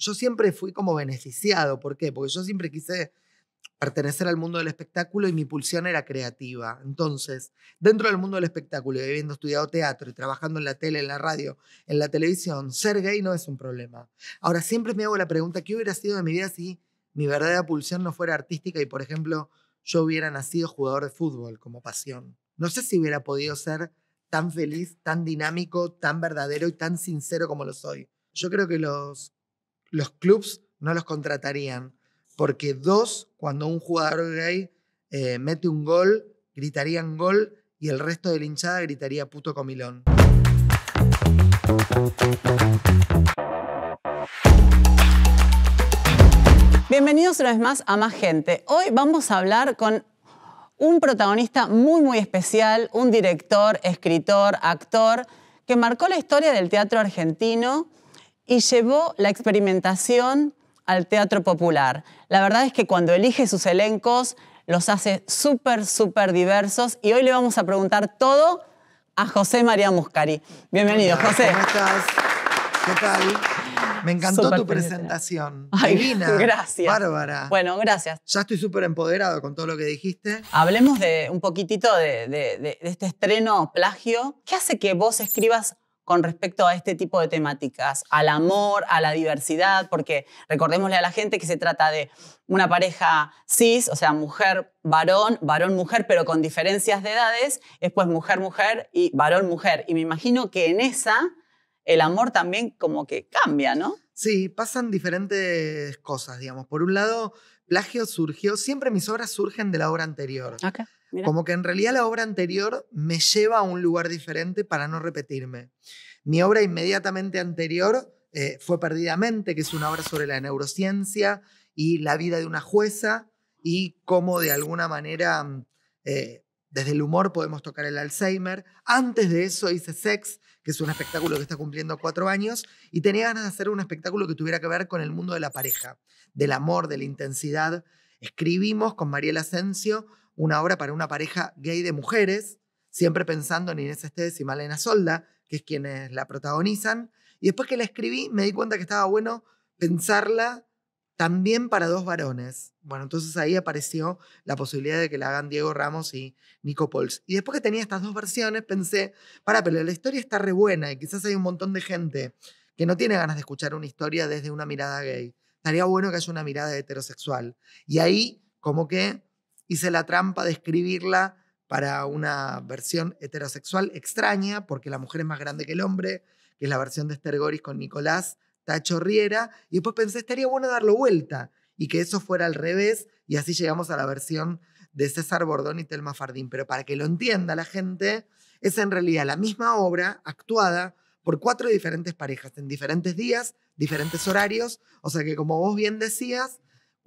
yo siempre fui como beneficiado. ¿Por qué? Porque yo siempre quise pertenecer al mundo del espectáculo y mi pulsión era creativa. Entonces, dentro del mundo del espectáculo y habiendo estudiado teatro y trabajando en la tele, en la radio, en la televisión, ser gay no es un problema. Ahora, siempre me hago la pregunta, ¿qué hubiera sido de mi vida si mi verdadera pulsión no fuera artística y, por ejemplo, yo hubiera nacido jugador de fútbol como pasión? No sé si hubiera podido ser tan feliz, tan dinámico, tan verdadero y tan sincero como lo soy. Yo creo que los los clubs no los contratarían, porque dos, cuando un jugador gay eh, mete un gol, gritarían gol y el resto de la hinchada gritaría puto comilón. Bienvenidos una vez más a Más Gente. Hoy vamos a hablar con un protagonista muy muy especial, un director, escritor, actor, que marcó la historia del teatro argentino y llevó la experimentación al teatro popular. La verdad es que cuando elige sus elencos los hace súper, súper diversos y hoy le vamos a preguntar todo a José María Muscari. Bienvenido, José. ¿Cómo estás? ¿Qué tal? Me encantó tu presentación. Ay, Gracias. Bárbara. Bueno, gracias. Ya estoy súper empoderado con todo lo que dijiste. Hablemos de un poquitito de, de este estreno plagio. ¿Qué hace que vos escribas con respecto a este tipo de temáticas, al amor, a la diversidad, porque recordémosle a la gente que se trata de una pareja cis, o sea, mujer, varón, varón, mujer, pero con diferencias de edades, es pues mujer, mujer y varón, mujer. Y me imagino que en esa el amor también como que cambia, ¿no? Sí, pasan diferentes cosas, digamos. Por un lado, plagio surgió, siempre mis obras surgen de la obra anterior. Como que en realidad la obra anterior me lleva a un lugar diferente para no repetirme. Mi obra inmediatamente anterior eh, fue Perdidamente, que es una obra sobre la neurociencia y la vida de una jueza y cómo de alguna manera mm, eh, desde el humor podemos tocar el Alzheimer. Antes de eso hice Sex, que es un espectáculo que está cumpliendo cuatro años, y tenía ganas de hacer un espectáculo que tuviera que ver con el mundo de la pareja, del amor, de la intensidad. Escribimos con Mariela Asensio una obra para una pareja gay de mujeres, siempre pensando en Inés Esteves y Malena Solda, que es quienes la protagonizan. Y después que la escribí, me di cuenta que estaba bueno pensarla también para dos varones. Bueno, entonces ahí apareció la posibilidad de que la hagan Diego Ramos y Nico Pols. Y después que tenía estas dos versiones, pensé, para, pero la historia está rebuena y quizás hay un montón de gente que no tiene ganas de escuchar una historia desde una mirada gay. Estaría bueno que haya una mirada heterosexual. Y ahí como que hice la trampa de escribirla para una versión heterosexual extraña, porque la mujer es más grande que el hombre, que es la versión de Esther Goris con Nicolás Tacho Riera, y después pensé, estaría bueno darlo vuelta y que eso fuera al revés, y así llegamos a la versión de César Bordón y Telma Fardín. Pero para que lo entienda la gente, es en realidad la misma obra actuada por cuatro diferentes parejas, en diferentes días, diferentes horarios, o sea que como vos bien decías,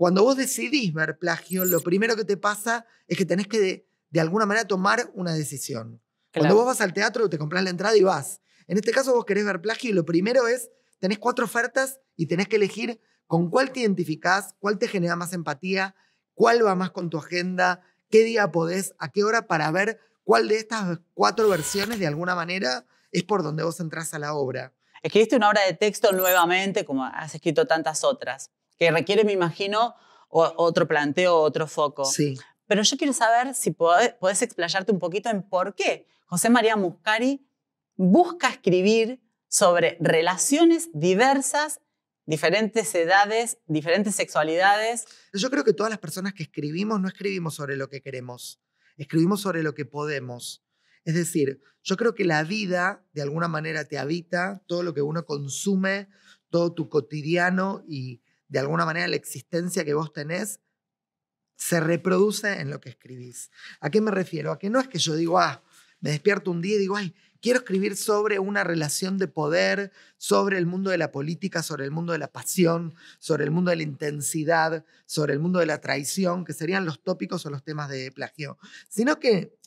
cuando vos decidís ver plagio, lo primero que te pasa es que tenés que, de, alguna manera, tomar una decisión. Cuando vos vas al teatro, te compras la entrada y vas. En este caso, vos querés ver plagio y lo primero es, tenés cuatro ofertas y tenés que elegir con cuál te identificás, cuál te genera más empatía, cuál va más con tu agenda, qué día podés, a qué hora para ver cuál de estas cuatro versiones, de alguna manera, es por donde vos entrás a la obra. Escribiste una obra de texto nuevamente, como has escrito tantas otras requiere, me imagino, otro planteo, otro foco. Sí. Pero yo quiero saber si puedes podés explayarte un poquito en por qué José María Muscari busca escribir sobre relaciones diversas, diferentes edades, diferentes sexualidades. Yo creo que todas las personas que escribimos no escribimos sobre lo que queremos, escribimos sobre lo que podemos. Es decir, yo creo que la vida de alguna manera te habita, todo lo que uno consume, todo tu cotidiano y de alguna manera la existencia que vos tenés se reproduce en lo que escribís. ¿A qué me refiero? A que no es que yo digo, ah, me despierto un día y digo, ay, quiero escribir sobre una relación de poder, sobre el mundo de la política, sobre el mundo de la pasión, sobre el mundo de la intensidad, sobre el mundo de la traición, que serían los tópicos o los temas de plagio, sino que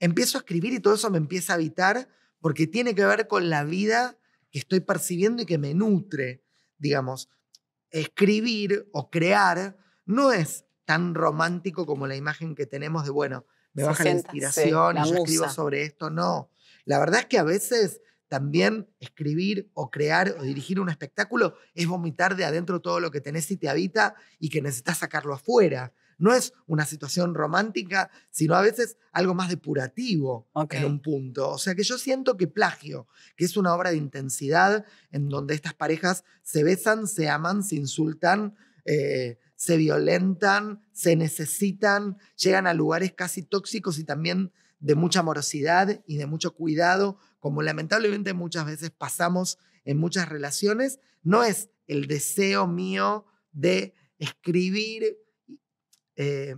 empiezo a escribir y todo eso me empieza a habitar porque tiene que ver con la vida que estoy percibiendo y que me nutre, digamos escribir o crear no es tan romántico como la imagen que tenemos de, bueno, me baja la inspiración y yo escribo sobre esto. No, la verdad es que a veces también escribir o crear o dirigir un espectáculo es vomitar de adentro todo lo que tenés y te habita y que necesitas sacarlo afuera no es una situación romántica, sino a veces algo más depurativo en un punto. O sea que yo siento que Plagio, que es una obra de intensidad en donde estas parejas se besan, se aman, se insultan, eh, se violentan, se necesitan, llegan a lugares casi tóxicos y también de mucha amorosidad y de mucho cuidado, como lamentablemente muchas veces pasamos en muchas relaciones, no es el deseo mío de escribir eh,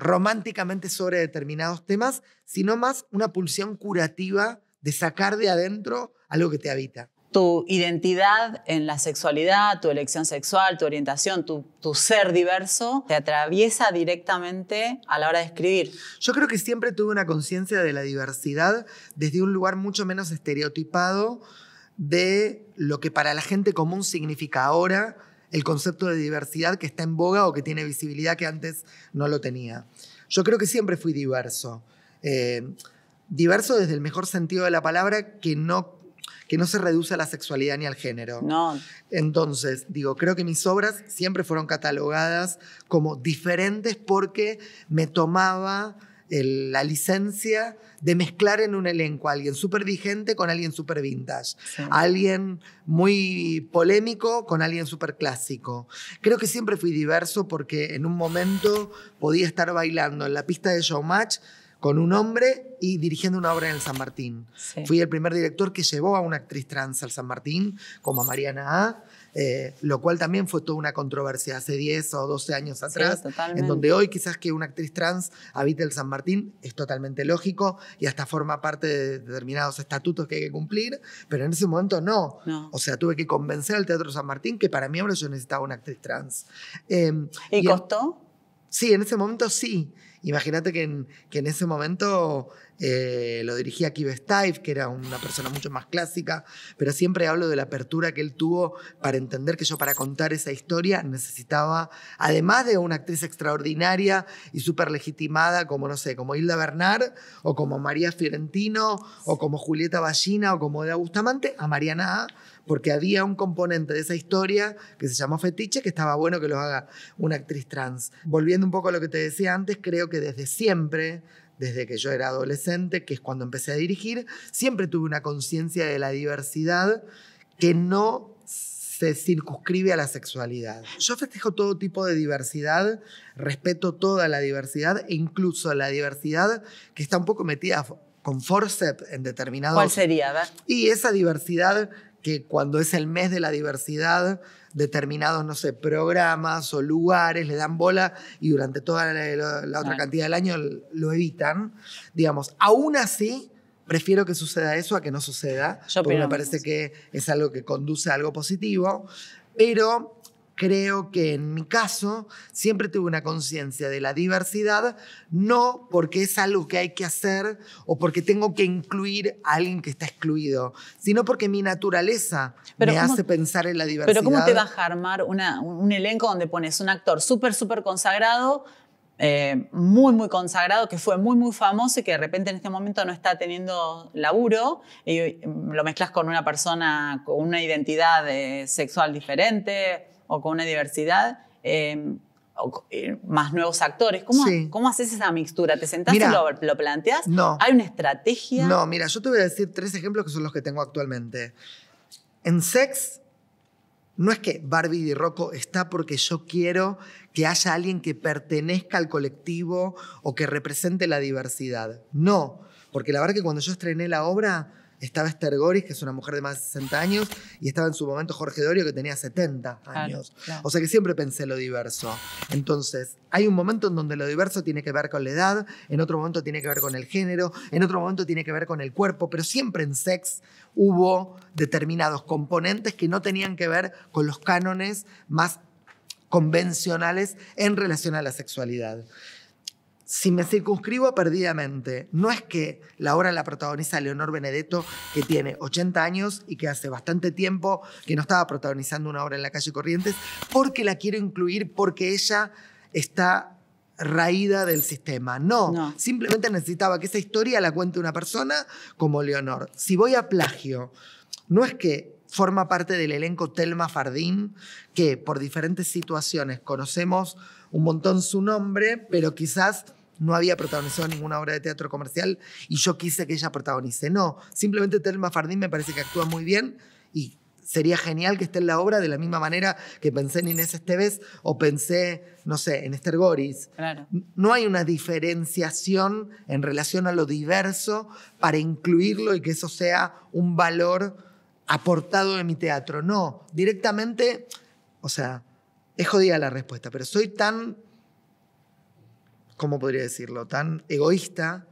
románticamente sobre determinados temas, sino más una pulsión curativa de sacar de adentro algo que te habita. Tu identidad en la sexualidad, tu elección sexual, tu orientación, tu ser diverso, te atraviesa directamente a la hora de escribir. Yo creo que siempre tuve una conciencia de la diversidad desde un lugar mucho menos estereotipado de lo que para la gente común significa ahora el concepto de diversidad que está en boga o que tiene visibilidad que antes no lo tenía. Yo creo que siempre fui diverso. Eh, diverso desde el mejor sentido de la palabra, que no, que no se reduce a la sexualidad ni al género. No. Entonces, digo, creo que mis obras siempre fueron catalogadas como diferentes porque me tomaba la licencia de mezclar en un elenco a alguien súper vigente con alguien súper vintage, alguien muy polémico con alguien súper clásico. Creo que siempre fui diverso porque en un momento podía estar bailando en la pista de showmatch con un hombre y dirigiendo una obra en el San Martín. Fui el primer director que llevó a una actriz trans al San Martín, como a Mariana A. Eh, lo cual también fue toda una controversia hace 10 o 12 años atrás, en donde hoy quizás que una actriz trans habite el San Martín es totalmente lógico y hasta forma parte de determinados estatutos que hay que cumplir, pero en ese momento no. O sea, tuve que convencer al Teatro San Martín que para mí ahora yo necesitaba una actriz trans. Em, ¿Y, costó? sí, en ese momento sí. Imagínate que en, que en ese momento eh, lo dirigía Kiev Steif, que era una persona mucho más clásica, pero siempre hablo de la apertura que él tuvo para entender que yo para contar esa historia necesitaba, además de una actriz extraordinaria y súper legitimada como, no sé, como Hilda Bernard, o como María Fiorentino, o como Julieta Ballina, o como Eda Bustamante, a Mariana A, porque había un componente de esa historia que se llamó fetiche, que estaba bueno que lo haga una actriz trans. Volviendo un poco a lo que te decía antes, creo que desde siempre desde que yo era adolescente, que es cuando empecé a dirigir, siempre tuve una conciencia de la diversidad que no se circunscribe a la sexualidad. Yo festejo todo tipo de diversidad, respeto toda la diversidad e incluso la diversidad que está un poco metida con forceps en determinados... ¿Cuál sería? Y esa diversidad que cuando es el mes de la diversidad, determinados, no sé, programas o lugares le dan bola y durante toda la, otra cantidad del año lo evitan. Digamos, aún así, prefiero que suceda eso a que no suceda, porque me parece que es algo que conduce a algo positivo, pero creo que en mi caso siempre tuve una conciencia de la diversidad, no porque es algo que hay que hacer o porque tengo que incluir a alguien que está excluido, sino porque mi naturaleza me hace pensar en la diversidad. Pero ¿cómo te vas a armar una, un elenco donde pones un actor súper, súper consagrado, eh, muy, muy consagrado, que fue muy, muy famoso y que de repente en este momento no está teniendo laburo y lo mezclas con una persona con una identidad eh, sexual diferente, o con una diversidad. Em, o, eh, más nuevos actores. ¿Cómo, ¿Cómo haces esa mixtura? ¿Te sentás y lo, planteás? planteas? No. ¿Hay una estrategia? No, mira, yo te voy a decir tres ejemplos que son los que tengo actualmente. En Sex, no es que Barbie y Rocco está porque yo quiero que haya alguien que pertenezca al colectivo o que represente la diversidad. No, porque la verdad que cuando yo estrené la obra, estaba Esther Goris, que es una mujer de más de 60 años, y estaba en su momento Jorge Dorio, que tenía 70 años. O sea que siempre pensé lo diverso. Entonces, hay un momento en donde lo diverso tiene que ver con la edad, en otro momento tiene que ver con el género, en otro momento tiene que ver con el cuerpo, pero siempre en sex hubo determinados componentes que no tenían que ver con los cánones más convencionales en relación a la sexualidad si me circunscribo perdidamente, no es que la obra la protagoniza Leonor Benedetto, que tiene 80 años y que hace bastante tiempo que no estaba protagonizando una obra en la calle Corrientes, porque la quiero incluir, porque ella está raída del sistema. No, simplemente necesitaba que esa historia la cuente una persona como Leonor. Si voy a plagio, no es que forma parte del elenco Telma Fardín, que por diferentes situaciones conocemos un montón su nombre, pero quizás no había protagonizado ninguna obra de teatro comercial y yo quise que ella protagonice. No, simplemente Telma Fardín me parece que actúa muy bien y sería genial que esté en la obra de la misma manera que pensé en Inés Esteves o pensé, no sé, en Esther Goris. No hay una diferenciación en relación a lo diverso para incluirlo y que eso sea un valor aportado de mi teatro. No, directamente, o sea, es jodida la respuesta, pero soy tan ¿cómo podría decirlo?, tan egoísta,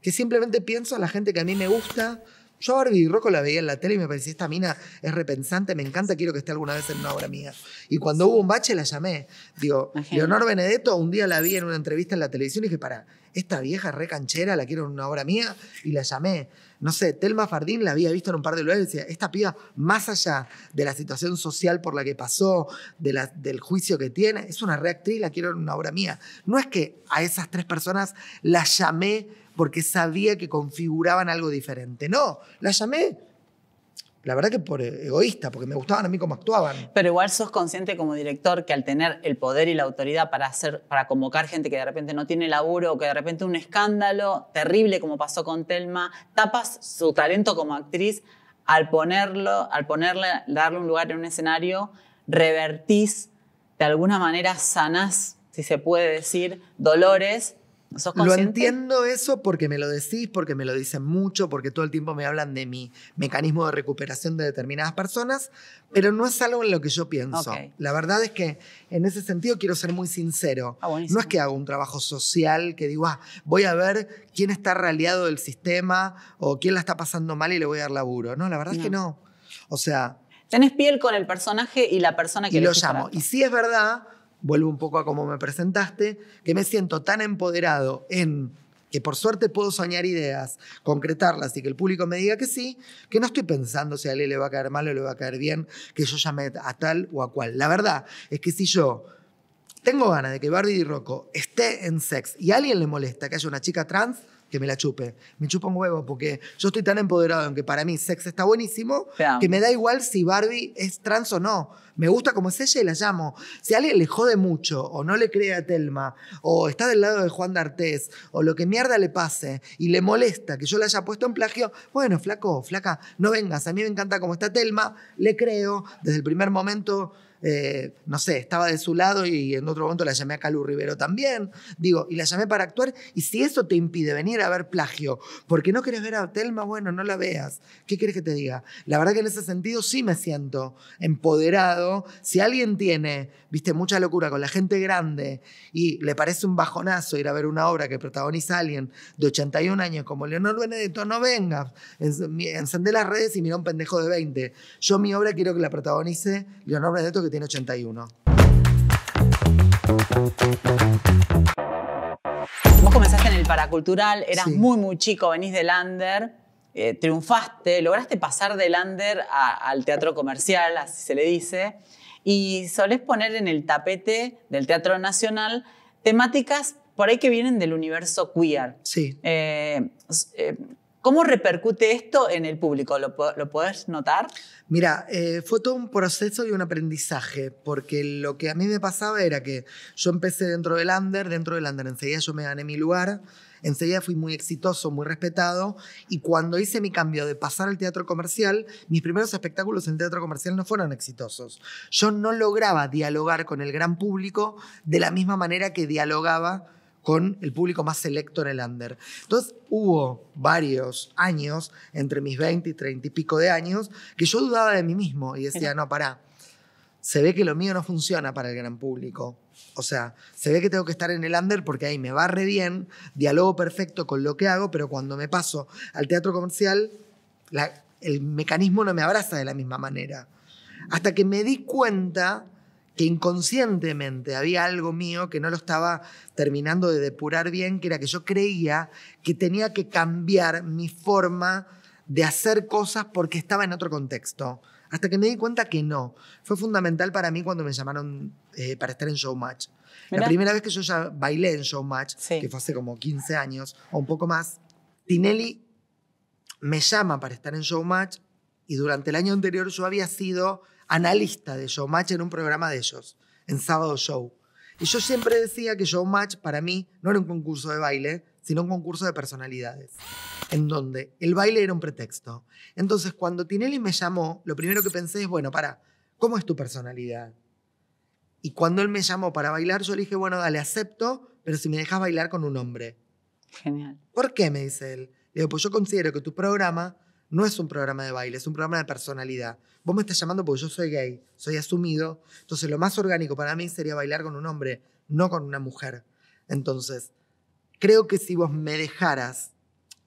que simplemente pienso a la gente que a mí me gusta. Yo a Barbie Rocco la veía en la tele y me parecía, esta mina es repensante, me encanta, quiero que esté alguna vez en una obra mía. Y cuando hubo un bache la llamé. Digo, Leonor Benedetto, un día la vi en una entrevista en la televisión y dije, para, esta vieja recanchera, la quiero en una obra mía, y la llamé no sé, Telma Fardín la había visto en un par de lugares y decía, esta piba, más allá de la situación social por la que pasó, de la, del juicio que tiene, es una reactriz, la quiero en una obra mía. No es que a esas tres personas las llamé porque sabía que configuraban algo diferente, no, las llamé la verdad que por e-, egoísta, porque me gustaban a mí cómo actuaban. Pero igual sos consciente como director que al tener el poder y la autoridad para, convocar gente que de repente no tiene laburo o que de repente un escándalo terrible como pasó con Telma, tapas su talento como actriz al ponerlo, al ponerle, darle un lugar en un escenario, revertís, de alguna manera sanas, si se puede decir, dolores lo entiendo eso porque me lo decís, porque me lo dicen mucho, porque todo el tiempo me hablan de mi mecanismo de recuperación de determinadas personas, pero no es algo en lo que yo pienso. La verdad es que en ese sentido quiero ser muy sincero. Ah, no es que haga un trabajo social que digo, ah, voy a ver quién está raliado del sistema o quién la está pasando mal y le voy a dar laburo. No, la verdad es que no. O sea... Tenés piel con el personaje y la persona que... lo llamo. Y si es verdad vuelvo un poco a cómo me presentaste, que me siento tan empoderado en que por suerte puedo soñar ideas, concretarlas y que el público me diga que sí, que no estoy pensando si a él le va a caer mal o le va a caer bien, que yo llame a tal o a cual. La verdad es que si yo tengo ganas de que Barbie y Rocco esté en sex y a alguien le molesta que haya una chica trans, que me la chupe. Me chupa un huevo porque yo estoy tan empoderado en que para mí sex está buenísimo que me da igual si Barbie es trans o no me gusta como es ella y la llamo. Si alguien le jode mucho, o no le cree a Telma, o está del lado de Juan D'Artés, o lo que mierda le pase, y le molesta que yo la haya puesto en plagio, bueno, flaco, flaca, no vengas. A mí me encanta cómo está Telma, le creo, desde el primer momento. Eh, no sé, estaba de su lado y en otro momento la llamé a Calu Rivero también, digo, y la llamé para actuar, y si eso te impide venir a ver plagio, porque no quieres ver a Telma, bueno, no la veas, ¿qué quieres que te diga? La verdad que en ese sentido sí me siento empoderado si alguien tiene, viste, mucha locura con la gente grande y le parece un bajonazo ir a ver una obra que protagoniza a alguien de 81 años como Leonor Benedetto, no venga encendé las redes y mira un pendejo de 20. Yo mi obra quiero que la protagonice Leonor Benedetto que tiene 81. Vos comenzaste en el paracultural, eras muy, muy chico, venís de Lander. Eh, triunfaste, lograste pasar del under al teatro comercial, así se le dice, y solés poner en el tapete del Teatro Nacional temáticas por ahí que vienen del universo queer. Sí. Eh, eh, ¿Cómo repercute esto en el público? ¿Lo, lo puedes notar? Mira, eh, fue todo un proceso y un aprendizaje, porque lo que a mí me pasaba era que yo empecé dentro del under, dentro del under enseguida yo me gané mi lugar, enseguida fui muy exitoso, muy respetado, y cuando hice mi cambio de pasar al teatro comercial, mis primeros espectáculos en teatro comercial no fueron exitosos. Yo no lograba dialogar con el gran público de la misma manera que dialogaba con el público más selecto en el under. Entonces hubo varios años, entre mis 20 y 30 y pico de años, que yo dudaba de mí mismo y decía, no, para, se ve que lo mío no funciona para el gran público. O sea, se ve que tengo que estar en el under porque ahí me va bien, diálogo perfecto con lo que hago, pero cuando me paso al teatro comercial, el mecanismo no me abraza de la misma manera. Hasta que me di cuenta que inconscientemente había algo mío que no lo estaba terminando de depurar bien, que era que yo creía que tenía que cambiar mi forma de hacer cosas porque estaba en otro contexto. Hasta que me di cuenta que no. Fue fundamental para mí cuando me llamaron eh, para estar en Showmatch. La primera vez que yo bailé en Showmatch, que fue hace como 15 años o un poco más, Tinelli me llama para estar en Showmatch y durante el año anterior yo había sido analista de Showmatch en un programa de ellos, en Sábado Show. Y yo siempre decía que Showmatch para mí no era un concurso de baile, sino un concurso de personalidades, en donde el baile era un pretexto. Entonces, cuando Tinelli me llamó, lo primero que pensé es, bueno, para, ¿cómo es tu personalidad? Y cuando él me llamó para bailar, yo le dije, bueno, dale, acepto, pero si me dejas bailar con un hombre. Genial. ¿Por qué? Me dice él. Le digo, pues yo considero que tu programa no es un programa de baile, es un programa de personalidad. Vos me estás llamando porque yo soy gay, soy asumido. Entonces lo más orgánico para mí sería bailar con un hombre, no con una mujer. Entonces, creo que si vos me dejaras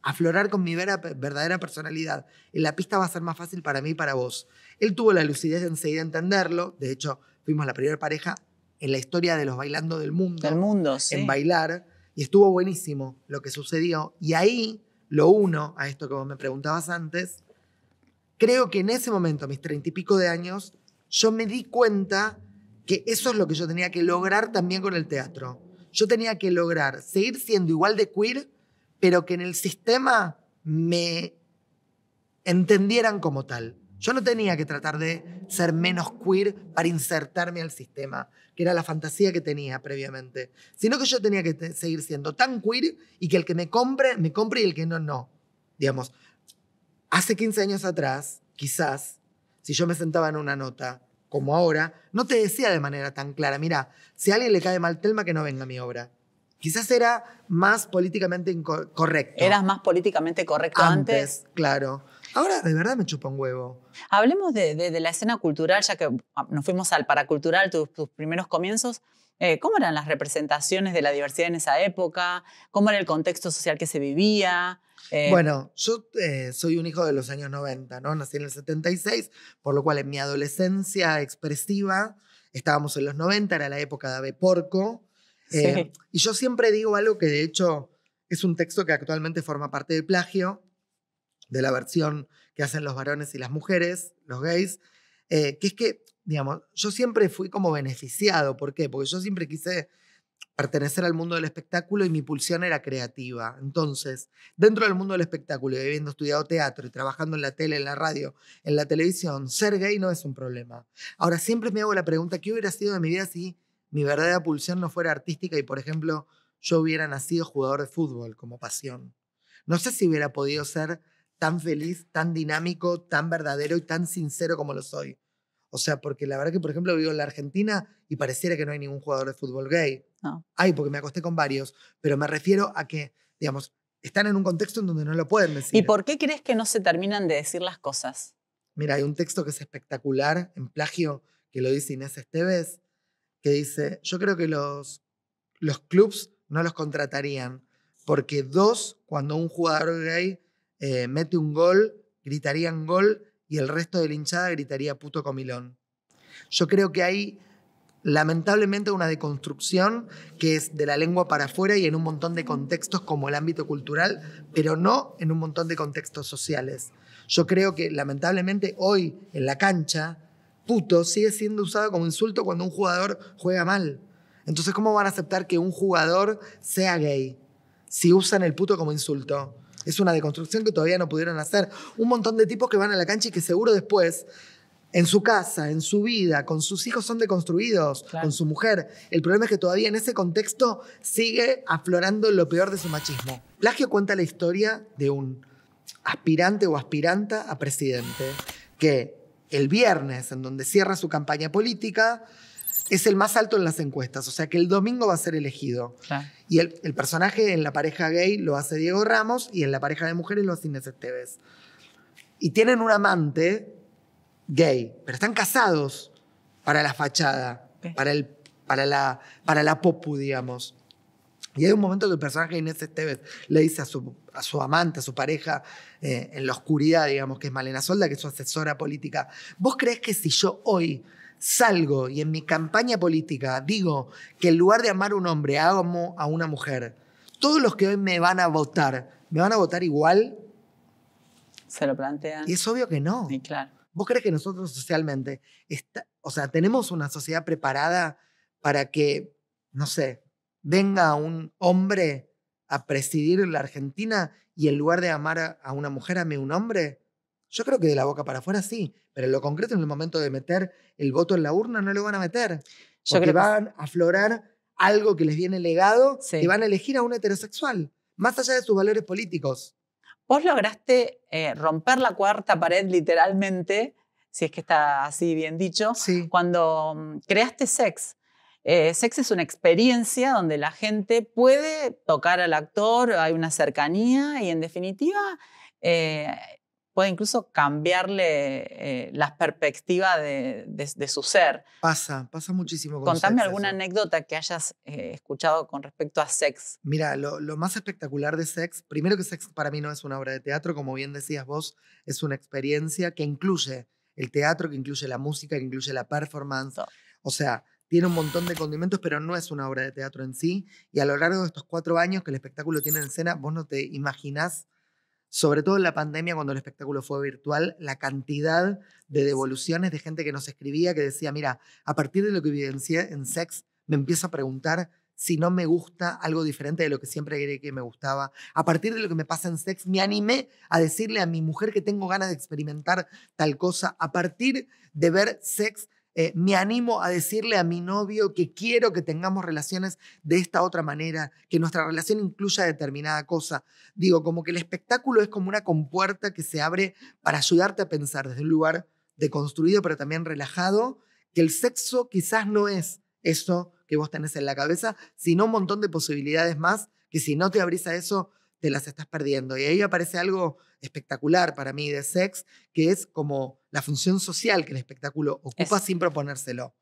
aflorar con mi verdadera personalidad, en la pista va a ser más fácil para mí y para vos. Él tuvo la lucidez de enseguida entenderlo. De hecho, fuimos la primera pareja en la historia de los bailando del mundo. Del mundo, sí. En bailar. Y estuvo buenísimo lo que sucedió. Y ahí lo uno a esto que vos me preguntabas antes, creo que en ese momento, a mis treinta y pico de años, yo me di cuenta que eso es lo que yo tenía que lograr también con el teatro. Yo tenía que lograr seguir siendo igual de queer, pero que en el sistema me entendieran como tal. Yo no tenía que tratar de ser menos queer para insertarme al sistema, que era la fantasía que tenía previamente, sino que yo tenía que seguir siendo tan queer y que el que me compre, me compre y el que no, no. Digamos, hace 15 años atrás, quizás, si yo me sentaba en una nota, como ahora, no te decía de manera tan clara, mira, si a alguien le cae mal Telma, que no venga a mi obra. Quizás era más políticamente correcto. Eras más políticamente correcto antes. Claro. Ahora de verdad me chupa un huevo. Hablemos de, la escena cultural, ya que ah, nos fuimos al paracultural, tus, tus primeros comienzos. Eh, ¿Cómo eran las representaciones de la diversidad en esa época? ¿Cómo era el contexto social que se vivía? Eh, bueno, yo eh, soy un hijo de los años 90, ¿no? Nací en el 76, por lo cual en mi adolescencia expresiva estábamos en los 90, era la época de Ave Porco. Y yo siempre digo algo que de hecho es un texto que actualmente forma parte del plagio, de la versión que hacen los varones y las mujeres, los gays, eh, que es que, digamos, yo siempre fui como beneficiado. ¿Por qué? Porque yo siempre quise pertenecer al mundo del espectáculo y mi pulsión era creativa. Entonces, dentro del mundo del espectáculo y habiendo estudiado teatro y trabajando en la tele, en la radio, en la televisión, ser gay no es un problema. Ahora, siempre me hago la pregunta, ¿qué hubiera sido de mi vida si mi verdadera pulsión no fuera artística y, por ejemplo, yo hubiera nacido jugador de fútbol como pasión? No sé si hubiera podido ser tan feliz, tan dinámico, tan verdadero y tan sincero como lo soy. O sea, porque la verdad que, por ejemplo, vivo en la Argentina y pareciera que no hay ningún jugador de fútbol gay. No. Hay, porque me acosté con varios, pero me refiero a que, digamos, están en un contexto en donde no lo pueden decir. ¿Y por qué crees que no se terminan de decir las cosas? Mira, hay un texto que es espectacular, en plagio, que lo dice Inés Esteves, que dice, yo creo que los, los clubs no los contratarían, porque dos, cuando un jugador gay eh, mete un gol, gritarían gol y el resto de la hinchada gritaría puto comilón. Yo creo que hay lamentablemente una deconstrucción que es de la lengua para afuera y en un montón de contextos como el ámbito cultural, pero no en un montón de contextos sociales. Yo creo que lamentablemente hoy en la cancha, puto sigue siendo usado como insulto cuando un jugador juega mal. Entonces, ¿cómo van a aceptar que un jugador sea gay si usan el puto como insulto? Es una deconstrucción que todavía no pudieron hacer. Un montón de tipos que van a la cancha y que seguro después, en su casa, en su vida, con sus hijos son deconstruidos, con su mujer. El problema es que todavía en ese contexto sigue aflorando lo peor de su machismo. Plagio cuenta la historia de un aspirante o aspiranta a presidente que el viernes, en donde cierra su campaña política, es el más alto en las encuestas, o sea que el domingo va a ser elegido. Y el, personaje en la pareja gay lo hace Diego Ramos y en la pareja de mujeres lo hace Inés Esteves. Y tienen un amante gay, pero están casados para la fachada, para, el, para, la, para la popu, digamos. Y hay un momento que el personaje de Inés Esteves le dice a su, a su amante, a su pareja, eh, en la oscuridad, digamos, que es Malena Solda, que es su asesora política, ¿vos crees que si yo hoy salgo y en mi campaña política digo que en lugar de amar a un hombre, amo a una mujer, todos los que hoy me van a votar, ¿me van a votar igual? Se lo plantean. Y es obvio que no. Y claro. ¿Vos crees que nosotros socialmente, está, o sea, tenemos una sociedad preparada para que, no sé, venga un hombre a presidir la Argentina y en lugar de amar a, una mujer, ame un hombre? Yo creo que de la boca para afuera sí, pero en lo concreto, en el momento de meter el voto en la urna, no lo van a meter. Yo porque que... van a aflorar algo que les viene legado y van a elegir a un heterosexual, más allá de sus valores políticos. Vos lograste eh, romper la cuarta pared literalmente, si es que está así bien dicho, cuando mm, creaste Sex. Eh, sex es una experiencia donde la gente puede tocar al actor, hay una cercanía y en definitiva eh, puede incluso cambiarle eh, las perspectivas de, su ser. Pasa, pasa muchísimo. Con Contame alguna anécdota que hayas eh, escuchado con respecto a Sex. Mira, lo, lo, más espectacular de Sex, primero que Sex para mí no es una obra de teatro, como bien decías vos, es una experiencia que incluye el teatro, que incluye la música, que incluye la performance. O sea, tiene un montón de condimentos, pero no es una obra de teatro en sí. Y a lo largo de estos cuatro años que el espectáculo tiene en escena, vos no te imaginás sobre todo en la pandemia, cuando el espectáculo fue virtual, la cantidad de devoluciones de gente que nos escribía que decía, mira, a partir de lo que evidencié en Sex, me empiezo a preguntar si no me gusta algo diferente de lo que siempre creí que me gustaba. A partir de lo que me pasa en sex, me animé a decirle a mi mujer que tengo ganas de experimentar tal cosa. A partir de ver sex, eh, me animo a decirle a mi novio que quiero que tengamos relaciones de esta otra manera, que nuestra relación incluya determinada cosa. Digo, como que el espectáculo es como una compuerta que se abre para ayudarte a pensar desde un lugar deconstruido, pero también relajado, que el sexo quizás no es eso que vos tenés en la cabeza, sino un montón de posibilidades más, que si no te abrís a eso, te las estás perdiendo. Y ahí aparece algo espectacular para mí de sex, que es como la función social que el espectáculo ocupa sin proponérselo.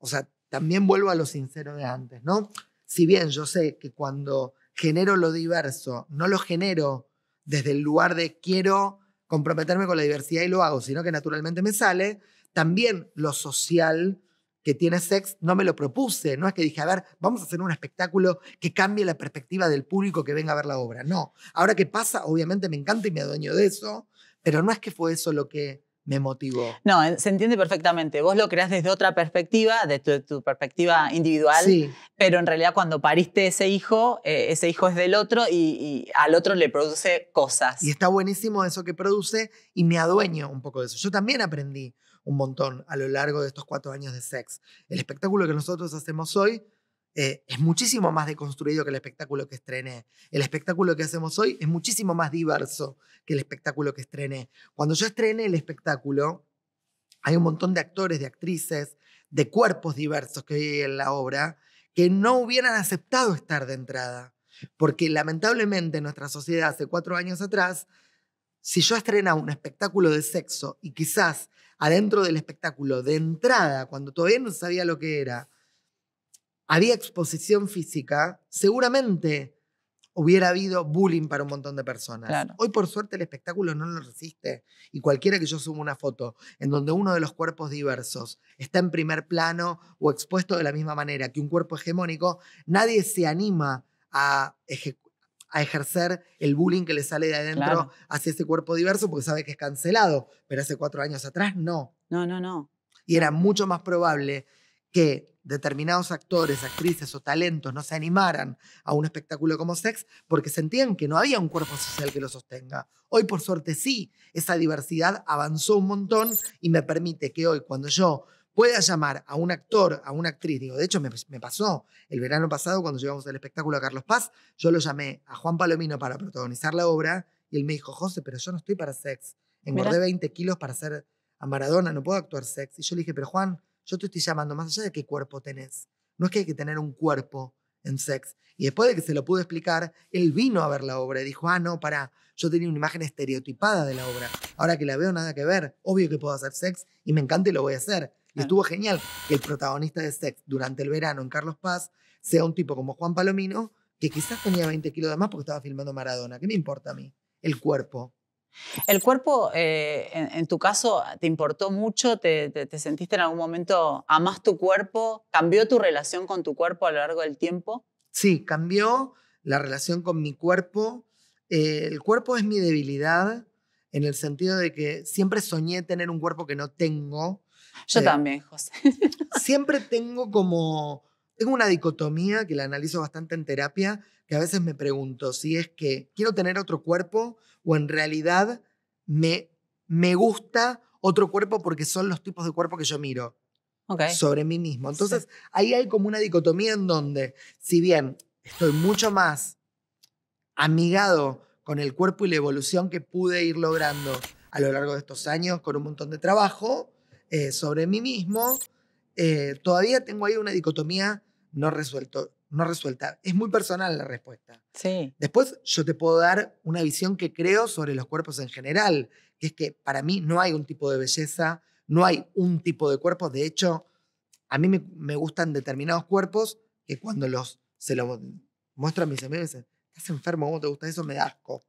O sea, también vuelvo a lo sincero de antes, ¿no? Si bien yo sé que cuando genero lo diverso, no lo genero desde el lugar de quiero comprometerme con la diversidad y lo hago, sino que naturalmente me sale, también lo social que tiene sexo, no me lo propuse, no es que dije, a ver, vamos a hacer un espectáculo que cambie la perspectiva del público que venga a ver la obra, no. Ahora que pasa, obviamente me encanta y me adueño de eso, pero no es que fue eso lo que me motivó. No, eh, se entiende perfectamente. Vos lo creás desde otra perspectiva, desde tu, perspectiva individual, pero en realidad cuando pariste ese hijo, eh, ese hijo es del otro y, y, al otro le produce cosas. Y está buenísimo eso que produce y me adueño un poco de eso. Yo también aprendí un montón a lo largo de estos cuatro años de sex. El espectáculo que nosotros hacemos hoy eh, es muchísimo más deconstruido que el espectáculo que estrené. El espectáculo que hacemos hoy es muchísimo más diverso que el espectáculo que estrené. Cuando yo estrené el espectáculo, hay un montón de actores, de actrices, de cuerpos diversos que hay en la obra que no hubieran aceptado estar de entrada. Porque lamentablemente nuestra sociedad hace cuatro años atrás, si yo estrenaba un espectáculo de sexo y quizás adentro del espectáculo, de entrada, cuando todavía no sabía lo que era, había exposición física, seguramente hubiera habido bullying para un montón de personas. Hoy por suerte el espectáculo no lo resiste y cualquiera que yo suba una foto en donde uno de los cuerpos diversos está en primer plano o expuesto de la misma manera que un cuerpo hegemónico, nadie se anima a a ejercer el bullying que le sale de adentro hacia ese cuerpo diverso porque sabe que es cancelado, pero hace cuatro años atrás no. No, no, no. Y era mucho más probable que determinados actores, actrices o talentos no se animaran a un espectáculo como Sex porque sentían que no había un cuerpo social que lo sostenga. Hoy por suerte sí, esa diversidad avanzó un montón y me permite que hoy cuando yo pueda llamar a un actor, a una actriz, digo, de hecho me, pasó el verano pasado cuando llevamos el espectáculo a Carlos Paz, yo lo llamé a Juan Palomino para protagonizar la obra y él me dijo, José, pero yo no estoy para sex, engordé 20 kilos para ser a Maradona, no puedo actuar sex. Y yo le dije, pero Juan, yo te estoy llamando más allá de qué cuerpo tenés, no es que hay que tener un cuerpo en sex. Y después de que se lo pude explicar, él vino a ver la obra y dijo, ah, no, pará, yo tenía una imagen estereotipada de la obra. Ahora que la veo, nada que ver. Obvio que puedo hacer sex y me encanta y lo voy a hacer. Y estuvo genial que el protagonista de Sex durante el verano en Carlos Paz sea un tipo como Juan Palomino, que quizás tenía 20 kilos de más porque estaba filmando Maradona. ¿Qué me importa a mí? El cuerpo. ¿El cuerpo, eh, en, tu caso, te importó mucho? ¿Te, sentiste en algún momento, más tu cuerpo? ¿Cambió tu relación con tu cuerpo a lo largo del tiempo? Sí, cambió la relación con mi cuerpo. Eh, el cuerpo es mi debilidad en el sentido de que siempre soñé tener un cuerpo que no tengo yo eh, también, José. siempre tengo como, tengo una dicotomía que la analizo bastante en terapia, que a veces me pregunto si es que quiero tener otro cuerpo o en realidad me, me gusta otro cuerpo porque son los tipos de cuerpo que yo miro. sobre mí mismo. Entonces, ahí hay como una dicotomía en donde, si bien estoy mucho más amigado con el cuerpo y la evolución que pude ir logrando a lo largo de estos años con un montón de trabajo, eh, sobre mí mismo, eh, todavía tengo ahí una dicotomía no, resuelto, no resuelta. Es muy personal la respuesta. Sí. Después yo te puedo dar una visión que creo sobre los cuerpos en general, que es que para mí no hay un tipo de belleza, no hay un tipo de cuerpo. De hecho, a mí me, gustan determinados cuerpos que cuando los, se los muestro a mis amigos dicen, estás enfermo, ¿cómo te gusta eso? Me da asco.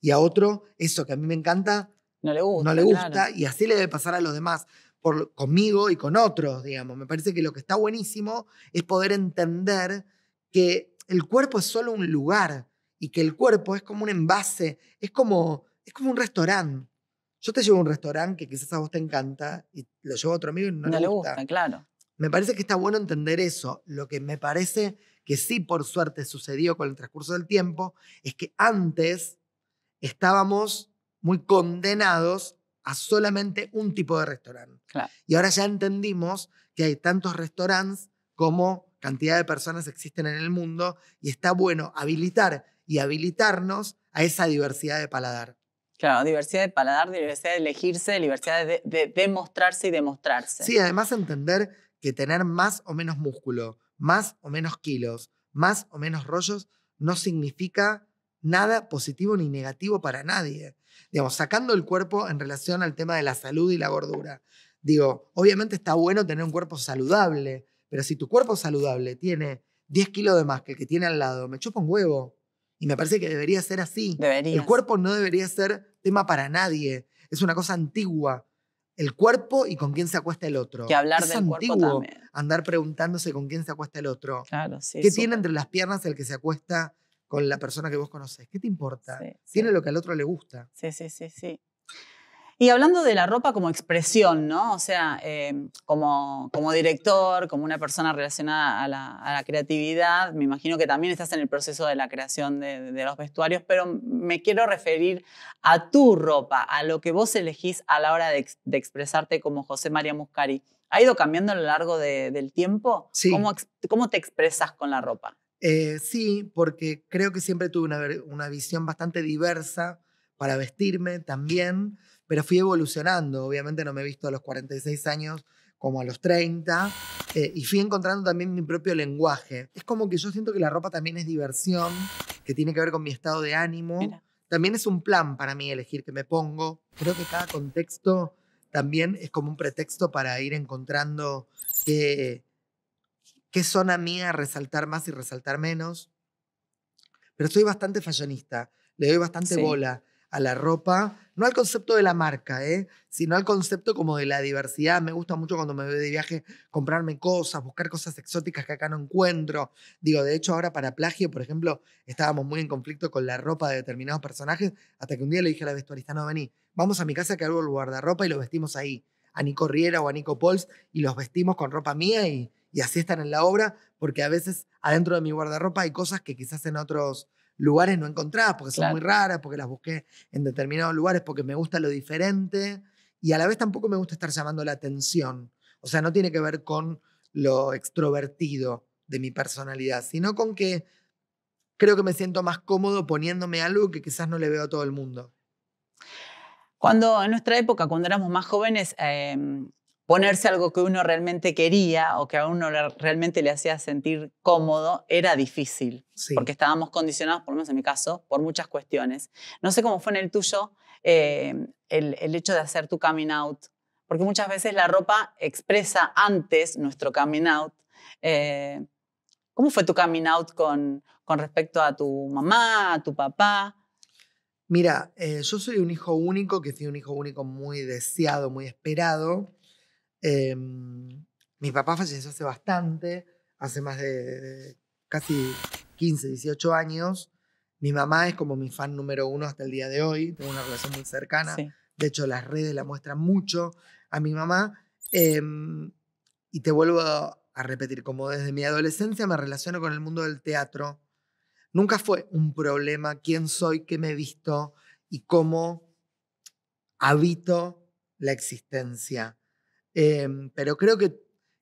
Y a otro, eso que a mí me encanta, no le gusta. y así le debe pasar a los demás conmigo y con otros, digamos. Me parece que lo que está buenísimo es poder entender que el cuerpo es solo un lugar y que el cuerpo es como un envase, es como, es como un restaurante. Yo te llevo un restaurante que quizás a vos te encanta y lo llevo a otro amigo y no, le gusta. Claro. Me parece que está bueno entender eso. Lo que me parece que sí, por suerte, sucedió con el transcurso del tiempo es que antes estábamos muy condenados a solamente un tipo de restaurante. Y ahora ya entendimos que hay tantos restaurantes como cantidad de personas existen en el mundo y está bueno habilitar y habilitarnos a esa diversidad de paladar. Claro, diversidad de paladar, diversidad de elegirse, diversidad de, demostrarse y demostrarse. Sí, además entender que tener más o menos músculo, más o menos kilos, más o menos rollos, no significa nada positivo ni negativo para nadie. ¿eh? Digamos, sacando el cuerpo en relación al tema de la salud y la gordura. Digo, obviamente está bueno tener un cuerpo saludable, pero si tu cuerpo saludable tiene 10 kilos de más que el que tiene al lado, me chupa un huevo. Y me parece que debería ser así. El cuerpo no debería ser tema para nadie. Es una cosa antigua. El cuerpo y con quién se acuesta el otro. Que hablar es del antiguo andar preguntándose con quién se acuesta el otro. Claro, sí. ¿Qué tiene entre las piernas el que se acuesta con la persona que vos conoces. ¿Qué te importa? Tiene lo que al otro le gusta. Sí, sí, sí, sí. Y hablando de la ropa como expresión, ¿no? O sea, em, como, como director, como una persona relacionada a la, creatividad, me imagino que también estás en el proceso de la creación de, los vestuarios, pero me quiero referir a tu ropa, a lo que vos elegís a la hora de, expresarte como José María Muscari. ¿Ha ido cambiando a lo largo del tiempo? Sí. ¿Cómo, ¿Cómo te expresas con la ropa? Eh, sí, porque creo que siempre tuve una, visión bastante diversa para vestirme también, pero fui evolucionando. Obviamente no me he visto a los 46 años como a los 30, eh, y fui encontrando también mi propio lenguaje. Es como que yo siento que la ropa también es diversión, que tiene que ver con mi estado de ánimo. También es un plan para mí elegir qué me pongo. Creo que cada contexto también es como un pretexto para ir encontrando qué, qué zona mía resaltar más y resaltar menos. Pero soy bastante fallonista. le doy bastante bola a la ropa, no al concepto de la marca, ¿eh? sino al concepto como de la diversidad. Me gusta mucho cuando me voy de viaje comprarme cosas, buscar cosas exóticas que acá no encuentro. Digo, de hecho ahora para plagio, por ejemplo, estábamos muy en conflicto con la ropa de determinados personajes, hasta que un día le dije a la vestuarista, no, vení, vamos a mi casa que hago el guardarropa y lo vestimos ahí, a Nico Riera o a Nico Pols, y los vestimos con ropa mía y, y así están en la obra, porque a veces adentro de mi guardarropa hay cosas que quizás en otros lugares no encontrás porque son muy raras, porque las busqué en determinados lugares, porque me gusta lo diferente y a la vez tampoco me gusta estar llamando la atención. O sea, no tiene que ver con lo extrovertido de mi personalidad, sino con que creo que me siento más cómodo poniéndome algo que quizás no le veo a todo el mundo. Cuando en nuestra época, cuando éramos más jóvenes, em, ponerse algo que uno realmente quería o que a uno realmente le hacía sentir cómodo era difícil, porque estábamos condicionados, por lo menos en mi caso, por muchas cuestiones. No sé cómo fue en el tuyo eh, el, hecho de hacer tu coming out, porque muchas veces la ropa expresa antes nuestro coming out. Eh, ¿Cómo fue tu coming out con, respecto a tu mamá, a tu papá? Mira, eh, yo soy un hijo único, que soy un hijo único muy deseado, muy esperado. Em, mi papá falleció hace bastante, hace más de, casi 15, 18 años. Mi mamá es como mi fan número uno hasta el día de hoy, tengo una relación muy cercana. De hecho, las redes la muestran mucho a mi mamá. Em, y te vuelvo a repetir, como desde mi adolescencia me relaciono con el mundo del teatro, nunca fue un problema quién soy, qué me he visto y cómo habito la existencia. Em, pero creo que,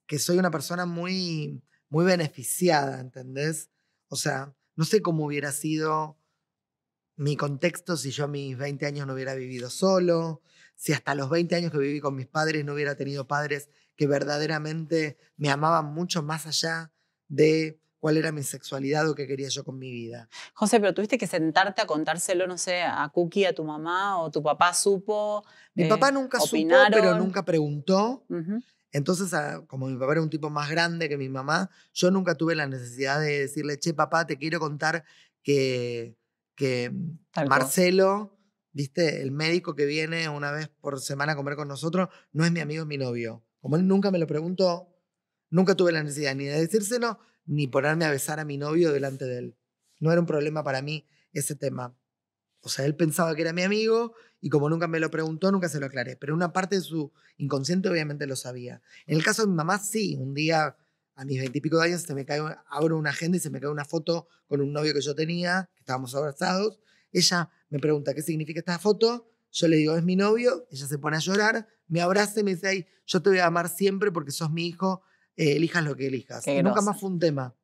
que soy una persona muy, muy beneficiada, ¿entendés? O sea, no sé cómo hubiera sido mi contexto si yo a mis 20 años no hubiera vivido solo, si hasta los 20 años que viví con mis padres no hubiera tenido padres que verdaderamente me amaban mucho más allá de cuál era mi sexualidad o qué quería yo con mi vida. José, pero tuviste que sentarte a contárselo, no sé, a Cookie, a tu mamá o tu papá supo. Mi eh, papá nunca supo, pero nunca preguntó. Entonces, como mi papá era un tipo más grande que mi mamá, yo nunca tuve la necesidad de decirle, che, papá, te quiero contar que, que Marcelo, viste, el médico que viene una vez por semana a comer con nosotros, no es mi amigo, es mi novio. Como él nunca me lo preguntó, nunca tuve la necesidad ni de decírselo, ni ponerme a besar a mi novio delante de él. No era un problema para mí ese tema. O sea, él pensaba que era mi amigo y como nunca me lo preguntó, nunca se lo aclaré. Pero una parte de su inconsciente obviamente lo sabía. En el caso de mi mamá, sí. Un día, a mis veintipico de años, se me cae, abro una agenda y se me cae una foto con un novio que yo tenía, que estábamos abrazados. Ella me pregunta, ¿qué significa esta foto? Yo le digo, es mi novio. Ella se pone a llorar, me abraza y me dice, Ay, yo te voy a amar siempre porque sos mi hijo eh, elijas lo que elijas. Nunca más fue un tema.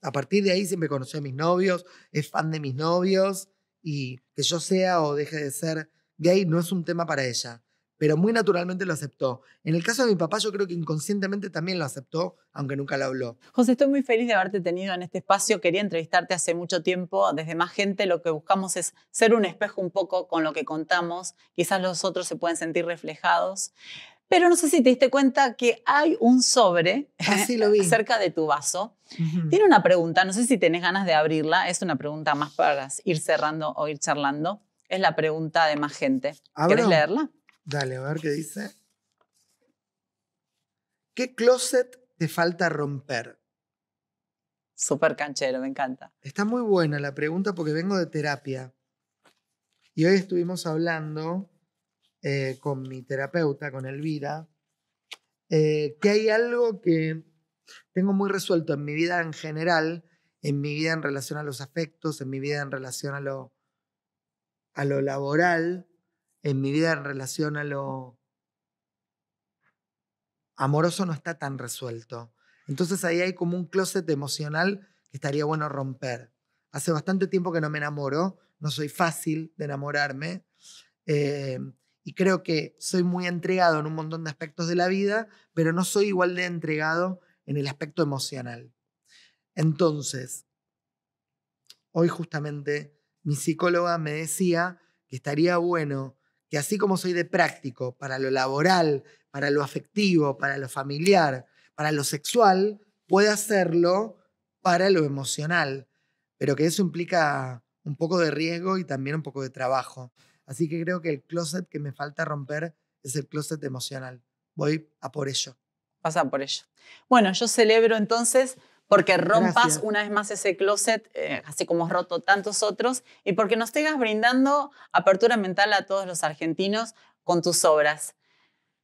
A partir de ahí siempre conoció a mis novios, es fan de mis novios y que yo sea o deje de ser gay no es un tema para ella. Pero muy naturalmente lo aceptó. En el caso de mi papá, yo creo que inconscientemente también lo aceptó, aunque nunca lo habló. José, estoy muy feliz de haberte tenido en este espacio. Quería entrevistarte hace mucho tiempo. Desde más gente, lo que buscamos es ser un espejo un poco con lo que contamos. Quizás los otros se pueden sentir reflejados. Pero no sé si te diste cuenta que hay un sobre cerca de tu vaso. Tiene una pregunta, no sé si tenés ganas de abrirla, es una pregunta más para ir cerrando o ir charlando. Es la pregunta de más gente. ¿Querés leerla? Dale, a ver qué dice. ¿Qué closet te falta romper? Súper canchero, me encanta. Está muy buena la pregunta porque vengo de terapia. Y hoy estuvimos hablando eh, con mi terapeuta, con Elvira, eh, que hay algo que tengo muy resuelto en mi vida en general, en mi vida en relación a los afectos, en mi vida en relación a lo, a lo laboral, en mi vida en relación a lo amoroso no está tan resuelto. Entonces ahí hay como un closet emocional que estaría bueno romper. Hace bastante tiempo que no me enamoro, no soy fácil de enamorarme. Eh, y creo que soy muy entregado en un montón de aspectos de la vida, pero no soy igual de entregado en el aspecto emocional. Entonces, hoy justamente mi psicóloga me decía que estaría bueno que así como soy de práctico para lo laboral, para lo afectivo, para lo familiar, para lo sexual, pueda hacerlo para lo emocional, pero que eso implica un poco de riesgo y también un poco de trabajo. Así que creo que el closet que me falta romper es el closet emocional. Voy a por ello. Pasa por ello. Bueno, yo celebro entonces porque rompas una vez más ese closet, eh, así como has roto tantos otros, y porque nos sigas brindando apertura mental a todos los argentinos con tus obras.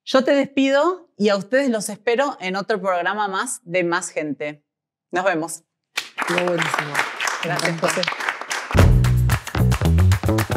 Yo te despido y a ustedes los espero en otro programa más de Más Gente. Nos vemos. Muy buenísimo. Gracias,